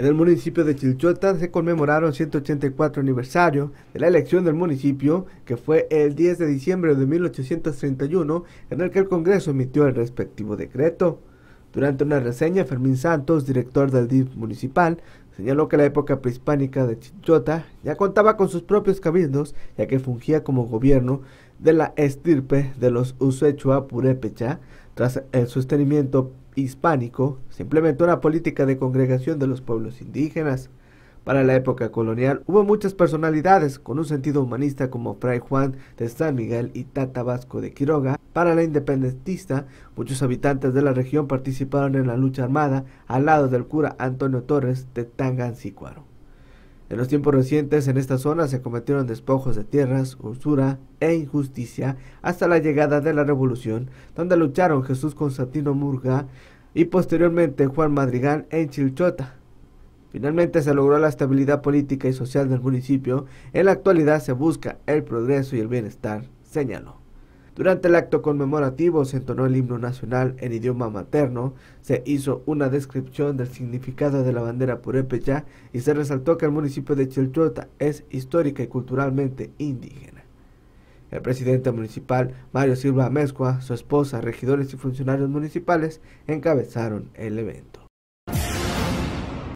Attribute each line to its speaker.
Speaker 1: En el municipio de Chilchota se conmemoraron 184 aniversario de la elección del municipio, que fue el 10 de diciembre de 1831, en el que el Congreso emitió el respectivo decreto. Durante una reseña, Fermín Santos, director del DIF municipal, señaló que la época prehispánica de Chilchota ya contaba con sus propios cabildos, ya que fungía como gobierno de la estirpe de los Usechua Purépecha, tras el sostenimiento hispánico, se implementó una política de congregación de los pueblos indígenas. Para la época colonial hubo muchas personalidades con un sentido humanista como Fray Juan de San Miguel y Tata Vasco de Quiroga. Para la independentista, muchos habitantes de la región participaron en la lucha armada al lado del cura Antonio Torres de Tangancícuaro. En los tiempos recientes en esta zona se cometieron despojos de tierras, usura e injusticia hasta la llegada de la revolución, donde lucharon Jesús Constantino Murga y posteriormente Juan Madrigal en Chilchota. Finalmente se logró la estabilidad política y social del municipio. En la actualidad se busca el progreso y el bienestar, señaló. Durante el acto conmemorativo se entonó el himno nacional en idioma materno, se hizo una descripción del significado de la bandera purépecha y se resaltó que el municipio de Chilchota es histórica y culturalmente indígena. El presidente municipal Mario Silva Mezcua, su esposa, regidores y funcionarios municipales encabezaron el evento.